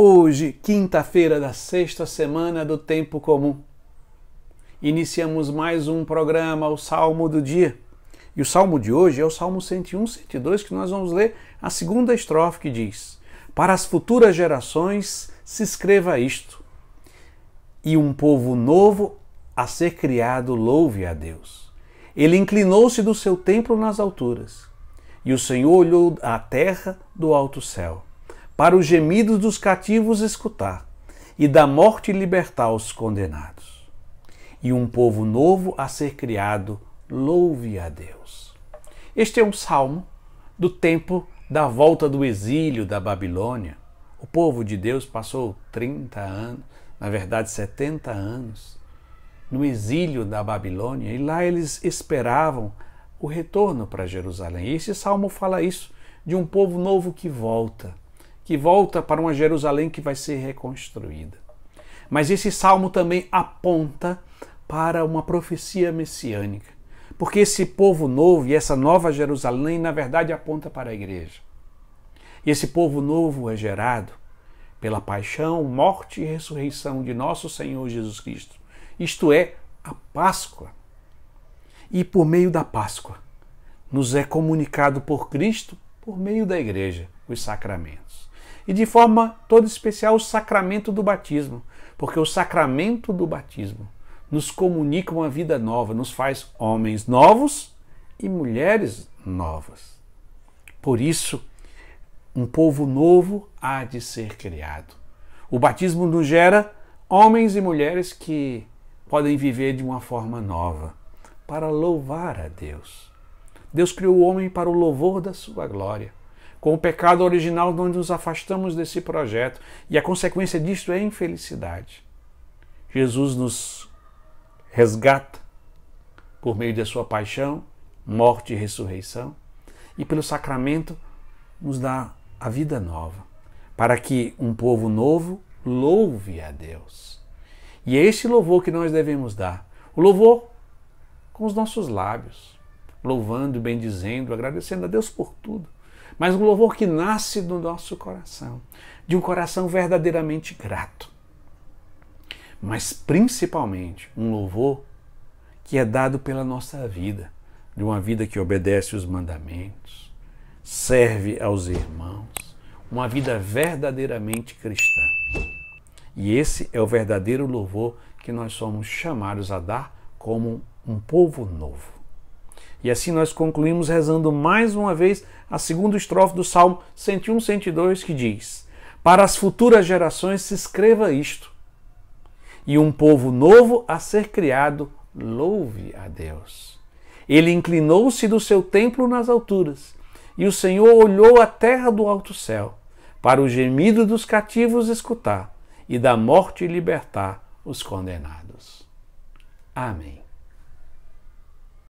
Hoje, quinta-feira da sexta semana do Tempo Comum, iniciamos mais um programa, o Salmo do Dia. E o salmo de hoje é o Salmo 101, 102, que nós vamos ler a segunda estrofe que diz: Para as futuras gerações se escreva isto, e um povo novo a ser criado louve a Deus. Ele inclinou-se do seu templo nas alturas, e o Senhor olhou a terra do alto céu para os gemidos dos cativos escutar, e da morte libertar os condenados. E um povo novo a ser criado, louve a Deus. Este é um salmo do tempo da volta do exílio da Babilônia. O povo de Deus passou 30 anos, na verdade 70 anos, no exílio da Babilônia, e lá eles esperavam o retorno para Jerusalém. E esse salmo fala isso, de um povo novo que volta que volta para uma Jerusalém que vai ser reconstruída. Mas esse salmo também aponta para uma profecia messiânica, porque esse povo novo e essa nova Jerusalém, na verdade, aponta para a igreja. E esse povo novo é gerado pela paixão, morte e ressurreição de nosso Senhor Jesus Cristo, isto é, a Páscoa. E por meio da Páscoa, nos é comunicado por Cristo, por meio da igreja, os sacramentos e de forma toda especial o sacramento do batismo, porque o sacramento do batismo nos comunica uma vida nova, nos faz homens novos e mulheres novas. Por isso, um povo novo há de ser criado. O batismo nos gera homens e mulheres que podem viver de uma forma nova, para louvar a Deus. Deus criou o homem para o louvor da sua glória com o pecado original de onde nos afastamos desse projeto. E a consequência disto é infelicidade. Jesus nos resgata por meio da sua paixão, morte e ressurreição, e pelo sacramento nos dá a vida nova, para que um povo novo louve a Deus. E é esse louvor que nós devemos dar. O louvor com os nossos lábios, louvando, bendizendo, agradecendo a Deus por tudo mas um louvor que nasce do nosso coração, de um coração verdadeiramente grato. Mas principalmente um louvor que é dado pela nossa vida, de uma vida que obedece os mandamentos, serve aos irmãos, uma vida verdadeiramente cristã. E esse é o verdadeiro louvor que nós somos chamados a dar como um povo novo. E assim nós concluímos rezando mais uma vez a segunda estrofe do Salmo 101, 102, que diz: Para as futuras gerações se escreva isto, e um povo novo a ser criado louve a Deus. Ele inclinou-se do seu templo nas alturas, e o Senhor olhou a terra do alto céu, para o gemido dos cativos escutar, e da morte libertar os condenados. Amém.